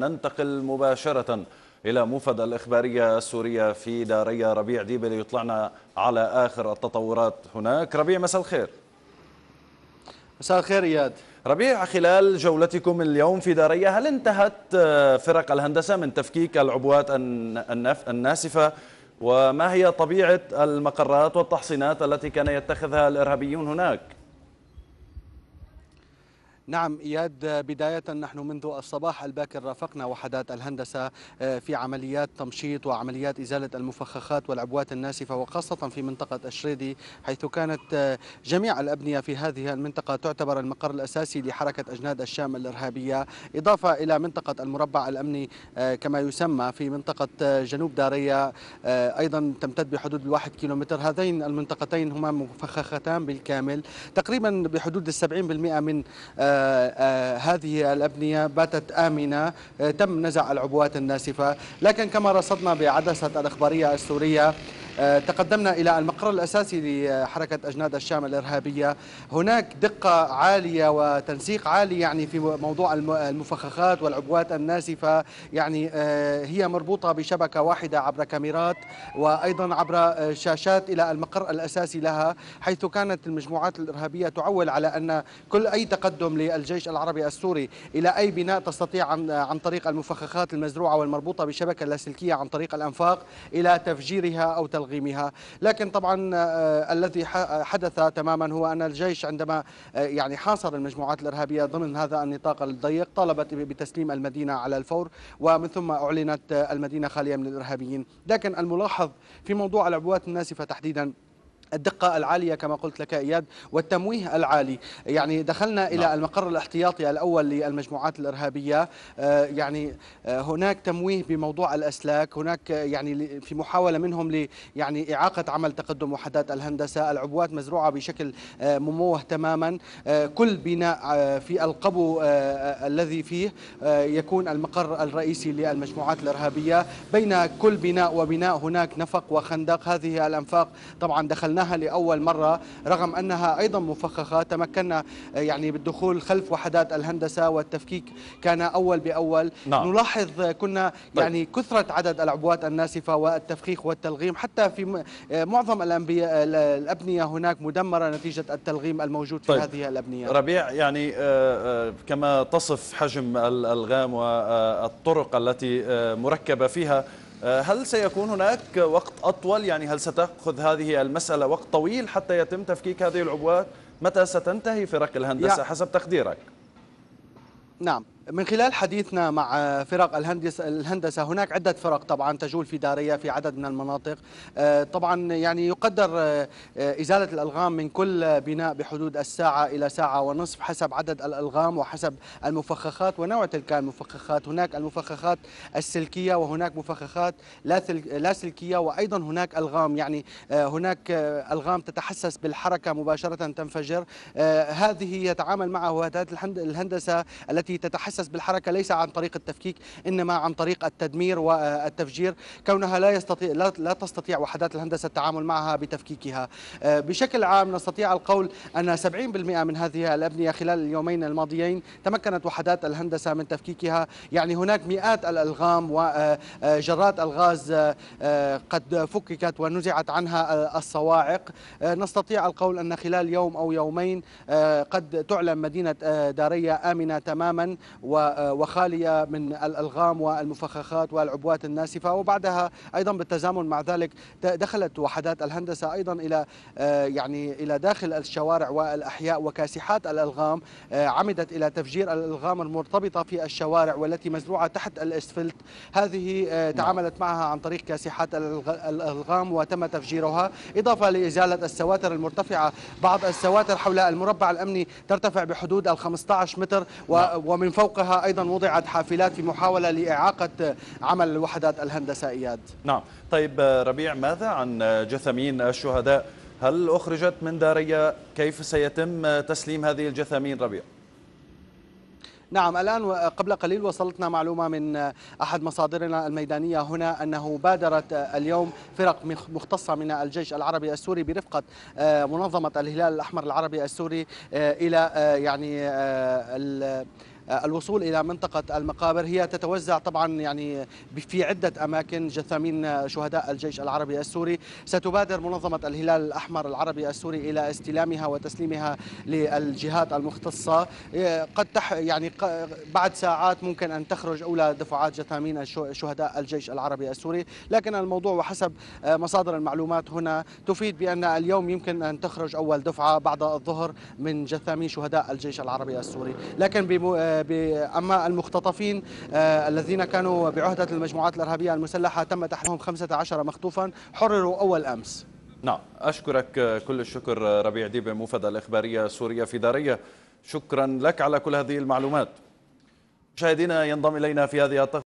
ننتقل مباشرة إلى موفد الإخبارية السورية في داريا ربيع ديبة ليطلعنا على آخر التطورات هناك ربيع مساء الخير مساء الخير إياد ربيع خلال جولتكم اليوم في داريا هل انتهت آه، فرق الهندسة من تفكيك العبوات الناسفة وما هي طبيعة المقرات والتحصينات التي كان يتخذها الإرهابيون هناك؟ نعم إياد بداية نحن منذ الصباح الباكر رافقنا وحدات الهندسة آه، في عمليات تمشيط وعمليات إزالة المفخخات والعبوات الناسفة وخاصة في منطقة الشريدي حيث كانت آه، جميع الأبنية في هذه المنطقة تعتبر المقر الأساسي لحركة أجناد الشام الإرهابية إضافة إلى منطقة المربع الأمني آه، كما يسمى في منطقة جنوب دارية أيضا تمتد بحدود الواحد كيلومتر هذين المنطقتين هما مفخختان بالكامل تقريبا بحدود السبعين بالمئة من هذه الأبنية باتت آمنة آه، تم نزع العبوات الناسفة لكن كما رصدنا بعدسة الإخبارية السورية آه، تقدمنا إلى المقر الأساسي لحركة أجناد الشام الإرهابية هناك دقة عالية وتنسيق عالي يعني في موضوع المفخخات والعبوات الناسفة يعني آه، هي مربوطة بشبكة واحدة عبر كاميرات وأيضا عبر آه، شاشات إلى المقر الأساسي لها حيث كانت المجموعات الإرهابية تعول على أن كل أي تقدم للجيش العربي السوري إلى أي بناء تستطيع عن, عن طريق المفخخات المزروعة والمربوطة بشبكة لاسلكية عن طريق الأنفاق إلى تفجيرها أو تلغيرها تلغيمها لكن طبعا آه، الذي حدث تماما هو أن الجيش عندما آه، يعني حاصر المجموعات الإرهابية ضمن هذا النطاق الضيق طالبت بتسليم المدينة على الفور ومن ثم أعلنت آه، المدينة خالية من الإرهابيين لكن الملاحظ في موضوع العبوات الناسفة تحديدا الدقة العالية كما قلت لك إياد والتمويه العالي يعني دخلنا إلى نعم. المقر الاحتياطي الأول للمجموعات الإرهابية آه، يعني آه، هناك تمويه بموضوع الأسلاك هناك آه، يعني في محاولة منهم يعني إعاقة عمل تقدم وحدات الهندسة العبوات مزروعة بشكل مموه تماما كل بناء في القبو الذي فيه يكون المقر الرئيسي للمجموعات الإرهابية بين كل بناء وبناء هناك نفق وخندق هذه الأنفاق طبعا دخلنا عملناها لاول مره رغم انها ايضا مفخخه تمكنا آه، يعني بالدخول خلف وحدات الهندسه والتفكيك كان اول باول نعم. نلاحظ آه، كنا طيب. يعني طيب. كثره عدد العبوات الناسفه والتفخيخ والتلغيم حتى في آه، معظم الانبياء الابنيه هناك مدمره نتيجه التلغيم الموجود في طيب. هذه الابنيه ربيع يعني كما تصف حجم الالغام والطرق التي مركبه فيها آه، هل سيكون هناك وقت أطول يعني هل ستأخذ هذه المسألة وقت طويل حتى يتم تفكيك هذه العبوات متى ستنتهي فرق الهندسة حسب تقديرك نعم من خلال حديثنا مع فرق الهندسة, الهندسة هناك عدة فرق طبعا تجول في دارية في عدد من المناطق آه، طبعا يعني يقدر آه، آه، إزالة الألغام من كل بناء بحدود الساعة إلى ساعة ونصف حسب عدد الألغام وحسب المفخخات ونوع تلك المفخخات هناك المفخخات السلكية وهناك مفخخات لا سلكية وأيضا هناك ألغام يعني هناك ألغام تتحسس بالحركة مباشرة تنفجر هذه يتعامل معها وحدات الهندسة التي تتحسس تتحسس بالحركة ليس عن طريق التفكيك إنما عن طريق التدمير والتفجير كونها لا يستطيع لا, لا تستطيع وحدات الهندسة التعامل معها بتفكيكها آه، بشكل عام نستطيع القول أن 70% من هذه الأبنية خلال اليومين الماضيين تمكنت وحدات الهندسة من تفكيكها يعني هناك مئات الألغام وجرات آه، آه، الغاز قد فككت ونزعت عنها الصواعق نستطيع القول أن خلال يوم أو يومين قد تعلن مدينة دارية آمنة تماما آه، وخالية من الألغام والمفخخات والعبوات الناسفة وبعدها أيضا بالتزامن مع ذلك دخلت وحدات الهندسة أيضا إلى آه، يعني إلى داخل الشوارع والأحياء وكاسحات الألغام آه، عمدت إلى تفجير الألغام المرتبطة في الشوارع والتي مزروعة تحت الإسفلت هذه نعم. تعاملت معها عن طريق كاسحات الألغام وتم تفجيرها إضافة لإزالة السواتر المرتفعة بعض السواتر حول المربع الأمني ترتفع بحدود ال 15 متر نعم. ومن فوق فوقها أيضا وضعت حافلات في محاولة لإعاقة عمل الوحدات الهندسة إياد نعم طيب ربيع ماذا عن جثمين الشهداء هل أخرجت من دارية كيف سيتم تسليم هذه الجثمين ربيع نعم الآن قبل قليل وصلتنا معلومة من أحد مصادرنا الميدانية هنا أنه بادرت اليوم فرق مختصة من الجيش العربي السوري برفقة آه، منظمة الهلال الأحمر العربي السوري آه، إلى آه، يعني آه، الوصول الى منطقه المقابر هي تتوزع طبعا يعني في عده اماكن جثامين آه، شهداء الجيش العربي السوري ستبادر منظمه الهلال الاحمر العربي السوري الى استلامها وتسليمها للجهات المختصه آه، قد تح يعني بعد ساعات ممكن ان تخرج اولى دفعات جثامين شهداء الجيش العربي السوري لكن الموضوع وحسب مصادر المعلومات هنا تفيد بان اليوم يمكن ان تخرج اول دفعه بعد الظهر من جثامين شهداء الجيش العربي السوري لكن أما المختطفين آه، الذين كانوا بعهدة المجموعات الإرهابية المسلحة تم تحريرهم 15 مخطوفا حرروا أول أمس نعم أشكرك كل الشكر ربيع ديب موفد الإخبارية السورية في دارية شكرا لك على كل هذه المعلومات مشاهدينا ينضم إلينا في هذه التغطية